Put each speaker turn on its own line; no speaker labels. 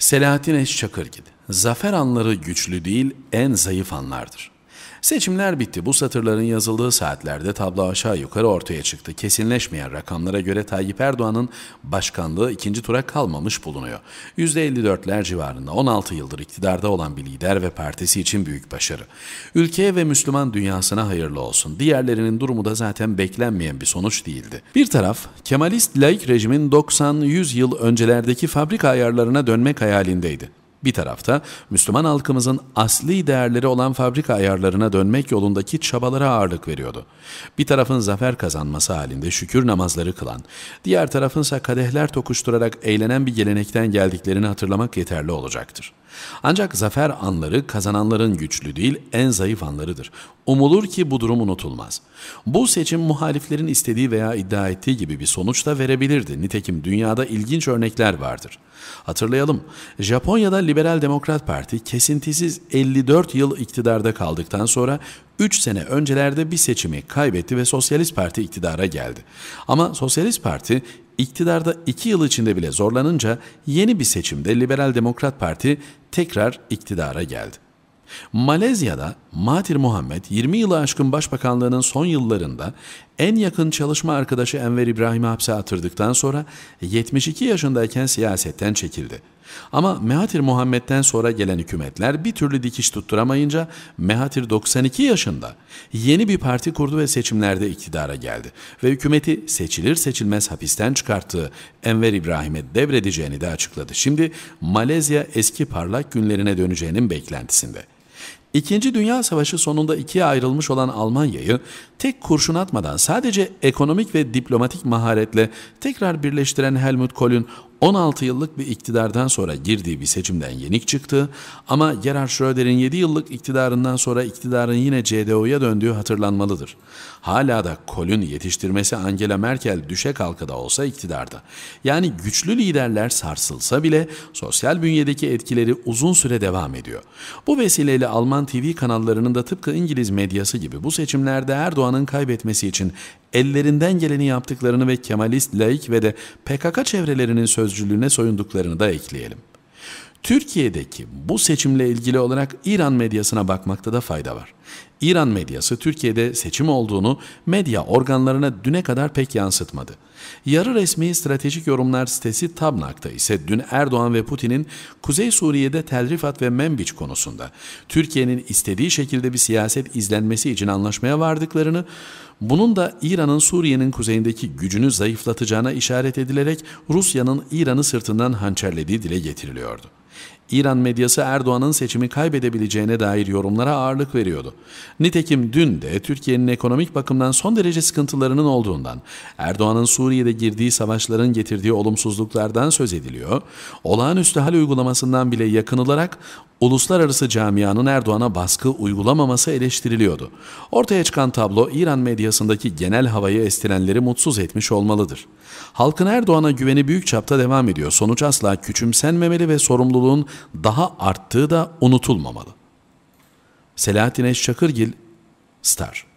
Selahattin Eşçakır gibi. Zafer anları güçlü değil en zayıf anlardır. Seçimler bitti. Bu satırların yazıldığı saatlerde tablo aşağı yukarı ortaya çıktı. Kesinleşmeyen rakamlara göre Tayyip Erdoğan'ın başkanlığı ikinci tura kalmamış bulunuyor. %54'ler civarında 16 yıldır iktidarda olan bir lider ve partisi için büyük başarı. Ülkeye ve Müslüman dünyasına hayırlı olsun. Diğerlerinin durumu da zaten beklenmeyen bir sonuç değildi. Bir taraf Kemalist laik rejimin 90-100 yıl öncelerdeki fabrika ayarlarına dönmek hayalindeydi. Bir tarafta Müslüman halkımızın asli değerleri olan fabrika ayarlarına dönmek yolundaki çabalara ağırlık veriyordu. Bir tarafın zafer kazanması halinde şükür namazları kılan, diğer tarafınsa kadehler tokuşturarak eğlenen bir gelenekten geldiklerini hatırlamak yeterli olacaktır. Ancak zafer anları kazananların güçlü değil en zayıf anlarıdır. Umulur ki bu durum unutulmaz. Bu seçim muhaliflerin istediği veya iddia ettiği gibi bir sonuç da verebilirdi. Nitekim dünyada ilginç örnekler vardır. Hatırlayalım, Japonya'da Liberal Demokrat Parti kesintisiz 54 yıl iktidarda kaldıktan sonra 3 sene öncelerde bir seçimi kaybetti ve Sosyalist Parti iktidara geldi. Ama Sosyalist Parti iktidarda 2 yıl içinde bile zorlanınca yeni bir seçimde Liberal Demokrat Parti tekrar iktidara geldi. Malezya'da Mahathir Muhammed 20 yılı aşkın başbakanlığının son yıllarında en yakın çalışma arkadaşı Enver İbrahim'i hapse attırdıktan sonra 72 yaşındayken siyasetten çekildi. Ama Mehatir Muhammed'den sonra gelen hükümetler bir türlü dikiş tutturamayınca Mehatir 92 yaşında yeni bir parti kurdu ve seçimlerde iktidara geldi. Ve hükümeti seçilir seçilmez hapisten çıkarttığı Enver İbrahim'e devredeceğini de açıkladı. Şimdi Malezya eski parlak günlerine döneceğinin beklentisinde. İkinci Dünya Savaşı sonunda ikiye ayrılmış olan Almanya'yı tek kurşun atmadan sadece ekonomik ve diplomatik maharetle tekrar birleştiren Helmut Kohl'ün 16 yıllık bir iktidardan sonra girdiği bir seçimden yenik çıktı ama Gerhard Schröder'in 7 yıllık iktidarından sonra iktidarın yine CDU'ya döndüğü hatırlanmalıdır. Hala da Kolün yetiştirmesi Angela Merkel düşe kalka da olsa iktidarda. Yani güçlü liderler sarsılsa bile sosyal bünyedeki etkileri uzun süre devam ediyor. Bu vesileyle Alman TV kanallarının da tıpkı İngiliz medyası gibi bu seçimlerde Erdoğan'ın kaybetmesi için ellerinden geleni yaptıklarını ve Kemalist, laik ve de PKK çevrelerinin söz sözcülüğüne soyunduklarını da ekleyelim. Türkiye'deki bu seçimle ilgili olarak İran medyasına bakmakta da fayda var. İran medyası Türkiye'de seçim olduğunu medya organlarına düne kadar pek yansıtmadı. Yarı resmi stratejik yorumlar sitesi Tabnak'ta ise dün Erdoğan ve Putin'in Kuzey Suriye'de Tel ve Membiç konusunda Türkiye'nin istediği şekilde bir siyaset izlenmesi için anlaşmaya vardıklarını, bunun da İran'ın Suriye'nin kuzeyindeki gücünü zayıflatacağına işaret edilerek Rusya'nın İran'ı sırtından hançerlediği dile getiriliyordu. İran medyası Erdoğan'ın seçimi kaybedebileceğine dair yorumlara ağırlık veriyordu. Nitekim dün de Türkiye'nin ekonomik bakımdan son derece sıkıntılarının olduğundan, Erdoğan'ın Suriye'de girdiği savaşların getirdiği olumsuzluklardan söz ediliyor, olağanüstü hal uygulamasından bile yakınılarak uluslararası camianın Erdoğan'a baskı uygulamaması eleştiriliyordu. Ortaya çıkan tablo İran medyasındaki genel havayı estirenleri mutsuz etmiş olmalıdır. Halkın Erdoğan'a güveni büyük çapta devam ediyor. Sonuç asla küçümsenmemeli ve sorumluluğun daha arttığı da unutulmamalı. Selahattin Eşşakırgil, Star